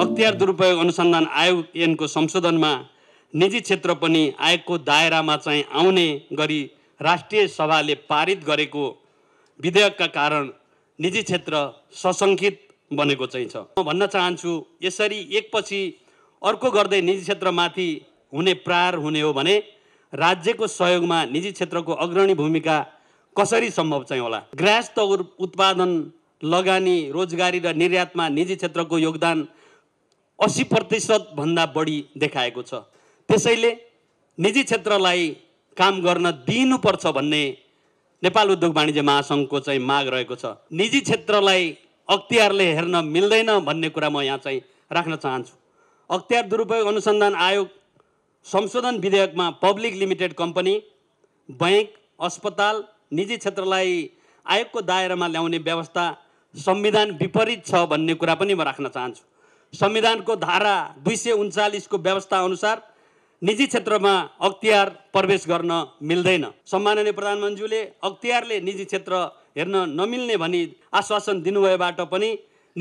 अख्तियार दुरुपयोग अनुसन्धान आयोग ऐनको संशोधनमा निजी क्षेत्र पनि आयोगको दायरामा चाहिँ आउने गरी राष्ट्रिय सभाले पारित गरेको विधेयकका कारण निजी क्षेत्र सशङ्कित बनेको चाहिँ छ म भन्न चाहन्छु यसरी एकपछि अर्को गर्दै निजी क्षेत्रमाथि हुने प्रहार हुने हो भने राज्यको सहयोगमा निजी क्षेत्रको अग्रणी भूमिका कसरी सम्भव चाहिँ होला गृहस्थ उत्पादन लगानी रोजगारी र निर्यातमा निजी क्षेत्रको योगदान असी प्रतिशतभन्दा बढी देखाएको छ त्यसैले निजी क्षेत्रलाई काम गर्न दिनुपर्छ भन्ने नेपाल उद्योग वाणिज्य महासङ्घको चाहिँ माग रहेको छ निजी क्षेत्रलाई अख्तियारले हेर्न मिल्दैन भन्ने कुरा म यहाँ चाहिँ राख्न चाहन्छु अख्तियार दुरुपयोग अनुसन्धान आयोग संशोधन विधेयकमा पब्लिक लिमिटेड कम्पनी बैङ्क अस्पताल निजी क्षेत्रलाई आयोगको दायरामा ल्याउने व्यवस्था संविधान विपरीत छ भन्ने कुरा पनि म राख्न चाहन्छु संविधानको धारा दुई सय उन्चालिसको व्यवस्था अनुसार निजी क्षेत्रमा अख्तियार प्रवेश गर्न मिल्दैन सम्माननीय प्रधानमन्त्रीले अख्तियारले निजी क्षेत्र हेर्न नमिल्ने भनी आश्वासन दिनुभएबाट पनि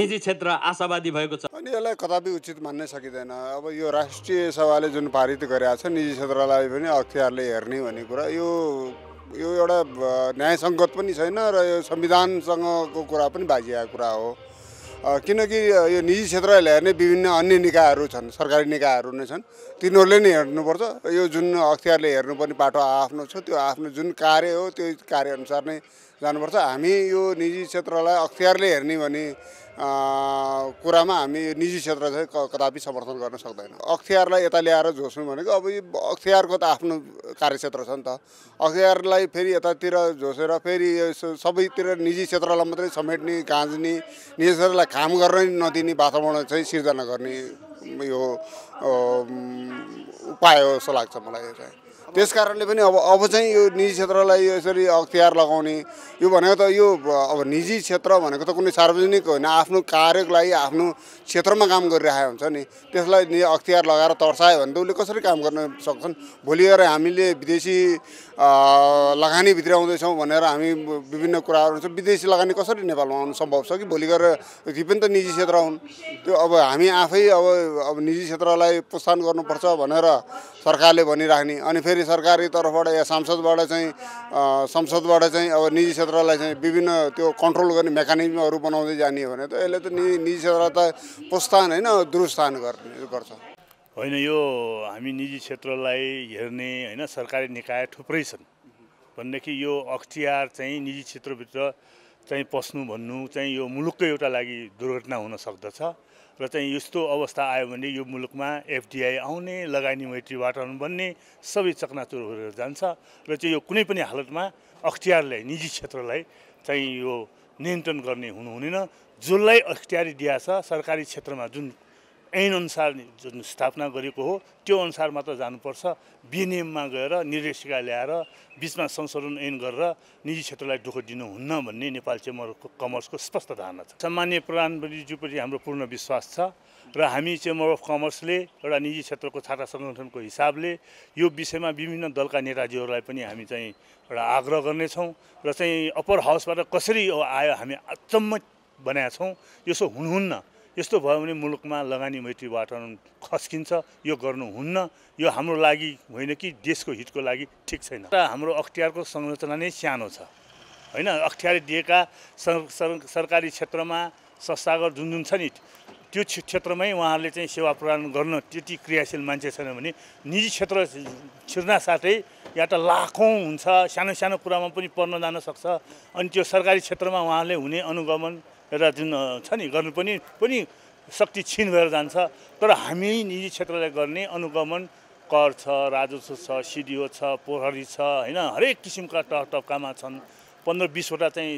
निजी क्षेत्र आशावादी भएको छ अनि यसलाई कदापि उचित मान्नै सकिँदैन अब यो राष्ट्रिय सभाले जुन पारित गरेका छ निजी क्षेत्रलाई पनि अख्तियारले हेर्ने भन्ने कुरा यो यो एउटा न्यायसङ्गत पनि छैन र यो संविधानसँगको कुरा पनि भागिएको कुरा हो किनकि यो निजी क्षेत्रलाई हेर्ने विभिन्न अन्य निकायहरू छन् सरकारी निकायहरू नै छन् तिनीहरूले नै हेर्नुपर्छ यो जुन अख्तियारले हेर्नुपर्ने बाटो आफ्नो छ त्यो आफ्नो जुन कार्य हो त्यो कार्यअनुसार नै जानुपर्छ हामी यो निजी क्षेत्रलाई अख्तियारले हेर्ने भने कुरामा हामी यो निजी क्षेत्र चाहिँ कदापि समर्थन गर्न सक्दैनौँ अख्तियारलाई यता ल्याएर झोस्नु भनेको अब यो अख्तियारको त आफ्नो कार्यक्षेत्र छ नि त अख्तियारलाई फेरि यतातिर झोसेर फेरि सबैतिर निजी क्षेत्रलाई मात्रै समेट्ने गाँज्ने निजी क्षेत्रलाई काम गर्नै नदिने वातावरण चाहिँ सिर्जना गर्ने यो उपाय हो जस्तो लाग्छ मलाई यो चाहिँ त्यस कारणले पनि अब अब चाहिँ यो निजी क्षेत्रलाई यो यसरी अख्तियार लगाउने यो भनेको त यो अब निजी क्षेत्र भनेको त कुनै सार्वजनिक होइन आफ्नो कार्यको लागि आफ्नो क्षेत्रमा काम गरिरहेको हुन्छ नि त्यसलाई अख्तियार लगाएर तर्सायो भने त उसले कसरी काम गर्न सक्छन् भोलि गएर हामीले विदेशी लगानी भित्र आउँदैछौँ भनेर हामी विभिन्न कुराहरू छ विदेशी लगानी कसरी नेपालमा आउनु सम्भव छ कि भोलि गएर ती पनि त निजी क्षेत्र हुन् त्यो अब हामी आफै अब अब निजी क्षेत्रलाई प्रोत्साहन गर्नुपर्छ भनेर सरकारले भनिराख्ने अनि फेरि सरकारी तर्फबाट या सांसदबाट चाहिँ संसदबाट चाहिँ अब निजी क्षेत्रलाई चाहिँ विभिन्न त्यो कन्ट्रोल गर्ने मेकानिजमहरू बनाउँदै जाने हो भने त यसले त निजी निजी क्षेत्र त प्रोत्साहन होइन दुरुस्थान गर्ने गर्छ होइन यो हामी निजी क्षेत्रलाई हेर्ने होइन सरकारी निकाय थुप्रै छन् भनेदेखि यो अख्तियार चाहिँ निजी क्षेत्रभित्र चाहिँ पस्नु भन्नु चाहिँ यो मुलुककै एउटा लागि दुर्घटना हुन सक्दछ र चाहिँ यस्तो अवस्था आयो भने यो मुलुकमा एफडिआई आउने लगानी मैत्री वातावरण बन्ने सबै चकनाचुर हुएर जान्छ र चाहिँ यो कुनै पनि हालतमा अख्तियारले निजी क्षेत्रलाई चाहिँ यो नियन्त्रण गर्ने हुनुहुँदैन जसलाई अख्तियारी दिया छ सरकारी क्षेत्रमा जुन ऐनअनुसार जुन स्थापना गरेको हो त्यो अनुसार मात्र जानुपर्छ बिएनएममा गएर निर्देशिका ल्याएर बिचमा संशोधन ऐन गरेर निजी क्षेत्रलाई दुःख दिनुहुन्न भन्ने नेपाल अफ कमर्सको स्पष्ट धारणा छ सामान्य प्रधानमन्त्रीज्यूप्रति हाम्रो पूर्ण विश्वास छ र हामी चेम्बर अफ कमर्सले एउटा निजी क्षेत्रको छाता सङ्गठनको हिसाबले यो विषयमा विभिन्न दलका नेताजीहरूलाई पनि हामी चाहिँ एउटा आग्रह गर्नेछौँ र चाहिँ अप्पर हाउसबाट कसरी आयो हामी अचम्म बनाएका छौँ यसो हुनुहुन्न यस्तो भयो भने मुलुकमा लगानी मैत्री वातावरण खस्किन्छ यो गर्नुहुन्न यो हाम्रो लागि होइन कि देशको हितको लागि ठिक छैन र हाम्रो अख्तियारको संरचना नै सानो छ होइन अख्तियार दिएका सरकारी क्षेत्रमा संस्थागत जुन जुन छ नि त्यो क्षेत्रमै उहाँहरूले चाहिँ सेवा प्रदान गर्न त्यति क्रियाशील मान्छे छैन भने निजी क्षेत्र छिर्न साथै या त लाखौँ हुन्छ सानो सानो कुरामा पनि पर्न जान सक्छ अनि त्यो सरकारी क्षेत्रमा उहाँहरूले हुने अनुगमन एउटा जुन छ नि गर्नु पनि पनि शक्ति छिन भएर जान्छ तर हामी निजी क्षेत्रलाई गर्ने अनुगमन कर छ राजस्व छ सिडिओ छ पोखरी छ होइन हरेक किसिमका तह छन् पन्ध्र बिसवटा चाहिँ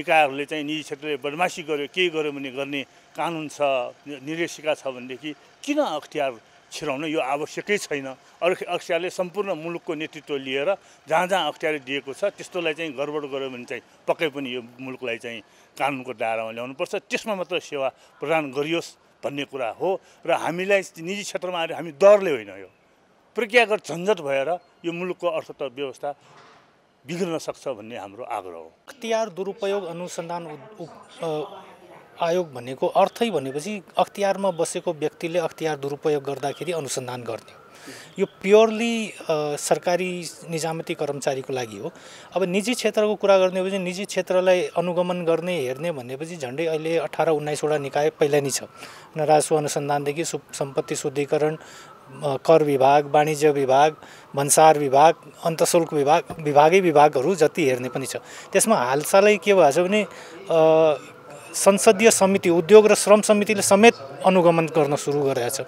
निकायहरूले चाहिँ निजी क्षेत्रले बदमासी गर्यो केही गर्यो भने गर्ने कानुन छ निर्देशिका छ भनेदेखि किन अख्तियार छिराउनु यो आवश्यकै छैन अरू अख्तियारले सम्पूर्ण मुलुकको नेतृत्व लिएर जहाँ जहाँ अख्तियार दिएको छ त्यस्तोलाई चाहिँ गडबड गऱ्यो भने चाहिँ पक्कै पनि यो मुलुकलाई चाहिँ कानुनको दायरामा ल्याउनुपर्छ त्यसमा मात्र सेवा प्रदान गरियोस् भन्ने कुरा हो र हामीलाई निजी क्षेत्रमा आएर हामी डरले होइन यो प्रक्रियागत झन्झट भएर यो मुलुकको अर्थतन्त्र व्यवस्था बिग्रन सक्छ भन्ने हाम्रो आग्रह हो अख्तियार दुरुपयोग अनुसन्धान आयोग भनेको अर्थै भनेपछि अख्तियारमा बसेको व्यक्तिले अख्तियार दुरुपयोग गर्दाखेरि अनुसन्धान गर्ने यो प्योरली सरकारी निजामती कर्मचारीको लागि हो अब निजी क्षेत्रको कुरा गर्ने हो भने निजी क्षेत्रलाई अनुगमन गर्ने हेर्ने भनेपछि झन्डै अहिले अठार उन्नाइसवटा निकाय पहिला नै छ राजस्व अनुसन्धानदेखि सु सम्पत्ति शुद्धिकरण कर विभाग वाणिज्य विभाग भन्सार विभाग अन्तशुल्क विभाग विभागै विभागहरू जति हेर्ने पनि छ त्यसमा हालसालै के भएको छ भने संसदीय समिति उद्योग र श्रम समितिले समेत अनुगमन गर्न सुरु गरेको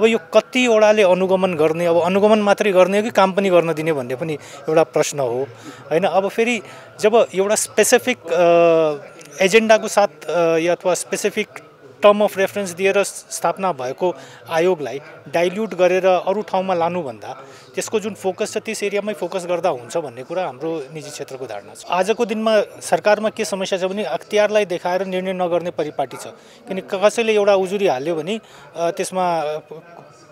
अब यो कतिवटाले अनुगमन गर्ने अब अनुगमन मात्रै गर्ने हो कि काम पनि गर्न दिने भन्ने पनि एउटा प्रश्न हो होइन अब फेरि जब एउटा स्पेसिफिक एजेन्डाको साथ या अथवा स्पेसिफिक टर्म अफ रेफरेन्स दिएर स्थापना भएको आयोगलाई डाइल्युट गरेर अरू ठाउँमा लानुभन्दा त्यसको जुन फोकस छ त्यस एरियामै फोकस गर्दा हुन्छ भन्ने कुरा हाम्रो निजी क्षेत्रको धारणा छ आजको दिनमा सरकारमा के समस्या छ भने अख्तियारलाई देखाएर निर्णय नगर्ने परिपाटी छ किन कसैले एउटा उजुरी हाल्यो भने त्यसमा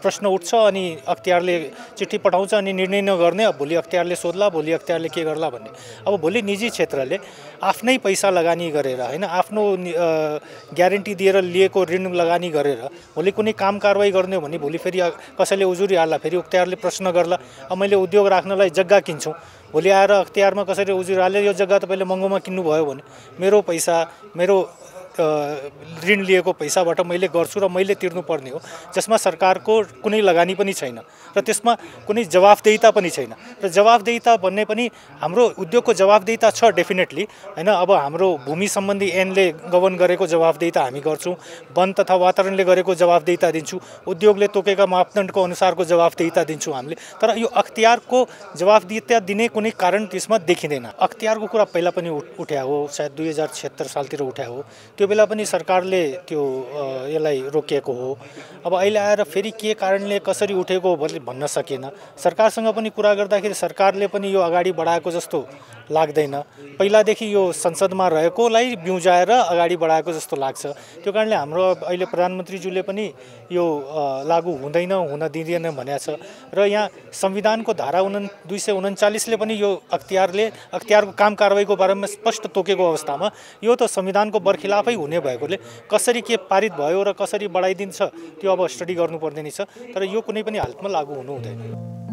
प्रश्न उठ्छ अनि अख्तियारले चिठी पठाउँछ अनि निर्णय नगर्ने अब भोलि अख्तियारले सोध्ला भोलि अख्तियारले के गर्ला भन्ने अब भोलि निजी क्षेत्रले आफ्नै पैसा लगानी गरेर होइन आफ्नो ग्यारेन्टी दिएर लिएको ऋण लगानी गरेर भोलि कुनै काम कारवाही गर्ने हो भने भोलि फेरि कसैले उजुरी हाल्ला फेरि अख्तियारले प्रश्न गर्ला अब मैले उद्योग राख्नलाई जग्गा किन्छौँ भोलि आएर अख्तियारमा कसैले उजुरी हाल्यो यो जग्गा तपाईँले महँगोमा किन्नुभयो भने मेरो पैसा मेरो ऋण लिएको पैसाबाट मैले गर्छु र मैले तिर्नुपर्ने हो जसमा सरकारको कुनै लगानी पनि छैन र त्यसमा कुनै जवाफदेहिता पनि छैन र जवाफदेहिता भन्ने पनि हाम्रो उद्योगको जवाफदेहिता छ डेफिनेटली होइन अब हाम्रो भूमि सम्बन्धी एनले गवन गरेको जवाफदेहिता हामी गर्छौँ वन तथा वातावरणले गरेको जवाफदेहिता दिन्छु उद्योगले तोकेका मापदण्डको अनुसारको जवाफदेहिता दिन्छौँ हामीले तर यो अख्तियारको जवाफदेहिता दिने कुनै कारण त्यसमा देखिँदैन अख्तियारको कुरा पहिला पनि उठ्या हो सायद दुई हजार छिहत्तर सालतिर उठ्या हो त्यो बेला पनि सरकारले त्यो यसलाई रोकिएको हो अब अहिले आएर फेरि के कारणले कसरी उठेको भन्ने भन्न सकेन सरकारसँग पनि कुरा गर्दाखेरि सरकारले पनि यो अगाडि बढाएको जस्तो लाग्दैन पहिलादेखि यो संसदमा रहेकोलाई बिउजाएर अगाडि बढाएको जस्तो लाग्छ त्यो कारणले हाम्रो अहिले प्रधानमन्त्रीज्यूले पनि यो लागू हुँदैन हुन दिँदैन भनेको छ र यहाँ संविधानको धारा उना दुई सय उन्चालिसले पनि यो अख्तियारले अख्तियारको काम कारवाहीको बारेमा स्पष्ट तोकेको अवस्थामा यो त संविधानको बरखिलाफै हुने भएकोले कसरी के पारित भयो र कसरी बढाइदिन्छ त्यो अब स्टडी गर्नुपर्ने नै छ तर यो कुनै पनि हालतमा लागू हुनु हुँदैन